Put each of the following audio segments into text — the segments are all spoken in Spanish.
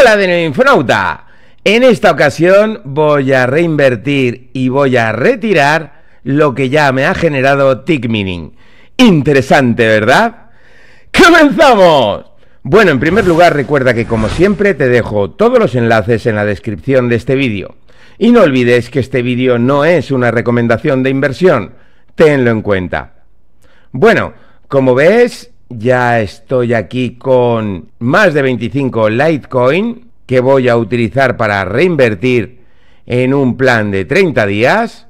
Hola de Infonauta. En esta ocasión voy a reinvertir y voy a retirar lo que ya me ha generado Tick Mining. Interesante, ¿verdad? ¡Comenzamos! Bueno, en primer lugar recuerda que como siempre te dejo todos los enlaces en la descripción de este vídeo. Y no olvides que este vídeo no es una recomendación de inversión, tenlo en cuenta. Bueno, como ves, ya estoy aquí con más de 25 Litecoin que voy a utilizar para reinvertir en un plan de 30 días.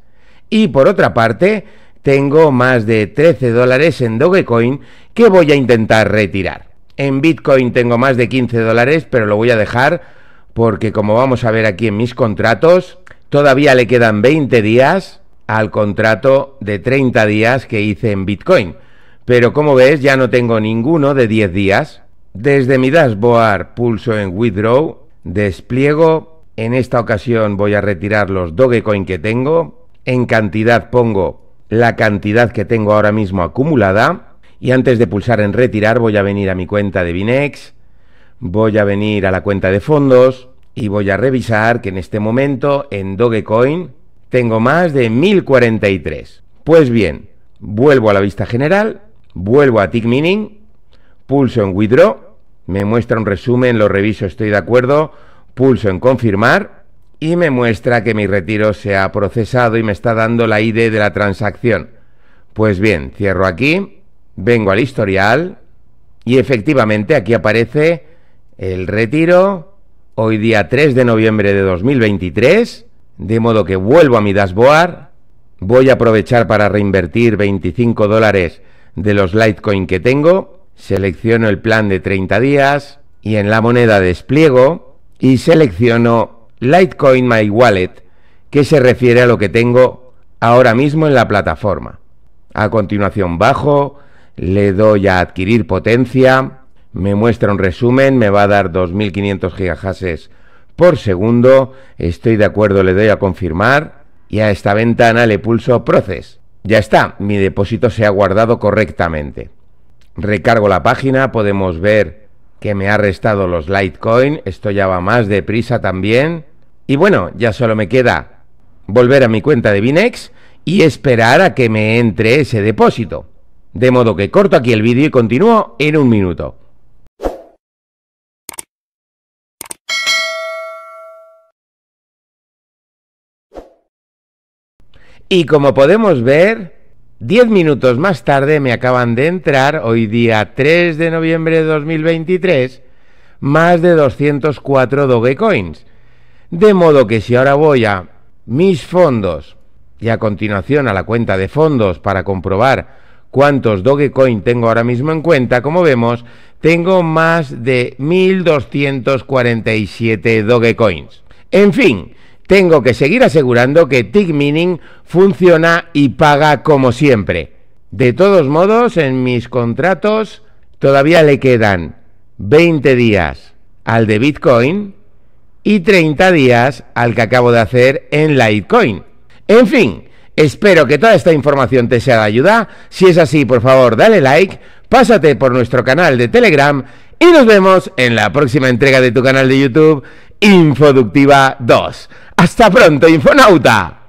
Y por otra parte, tengo más de 13 dólares en Dogecoin que voy a intentar retirar. En Bitcoin tengo más de 15 dólares, pero lo voy a dejar porque como vamos a ver aquí en mis contratos, todavía le quedan 20 días al contrato de 30 días que hice en Bitcoin. Pero como ves, ya no tengo ninguno de 10 días. Desde mi dashboard pulso en Withdraw, despliego, en esta ocasión voy a retirar los Dogecoin que tengo, en cantidad pongo la cantidad que tengo ahora mismo acumulada y antes de pulsar en retirar voy a venir a mi cuenta de Binex, voy a venir a la cuenta de fondos y voy a revisar que en este momento en Dogecoin tengo más de 1043. Pues bien, vuelvo a la vista general Vuelvo a Tick Meaning, pulso en Withdraw, me muestra un resumen, lo reviso, estoy de acuerdo, pulso en Confirmar y me muestra que mi retiro se ha procesado y me está dando la ID de la transacción. Pues bien, cierro aquí, vengo al historial y efectivamente aquí aparece el retiro hoy día 3 de noviembre de 2023, de modo que vuelvo a mi dashboard, voy a aprovechar para reinvertir 25 dólares de los Litecoin que tengo, selecciono el plan de 30 días y en la moneda despliego y selecciono Litecoin My Wallet, que se refiere a lo que tengo ahora mismo en la plataforma. A continuación bajo, le doy a adquirir potencia, me muestra un resumen, me va a dar 2500 gigahashes por segundo, estoy de acuerdo, le doy a confirmar y a esta ventana le pulso process ya está, mi depósito se ha guardado correctamente. Recargo la página, podemos ver que me ha restado los Litecoin, esto ya va más deprisa también. Y bueno, ya solo me queda volver a mi cuenta de Binex y esperar a que me entre ese depósito. De modo que corto aquí el vídeo y continúo en un minuto. Y como podemos ver, 10 minutos más tarde me acaban de entrar, hoy día 3 de noviembre de 2023, más de 204 Dogecoins. De modo que si ahora voy a mis fondos y a continuación a la cuenta de fondos para comprobar cuántos Dogecoin tengo ahora mismo en cuenta, como vemos, tengo más de 1.247 Dogecoins. En fin, tengo que seguir asegurando que Tick meaning funciona y paga como siempre. De todos modos, en mis contratos todavía le quedan 20 días al de Bitcoin y 30 días al que acabo de hacer en Litecoin. En fin, espero que toda esta información te sea de ayuda. Si es así, por favor, dale like, pásate por nuestro canal de Telegram y nos vemos en la próxima entrega de tu canal de YouTube. Infoductiva 2. Hasta pronto, Infonauta.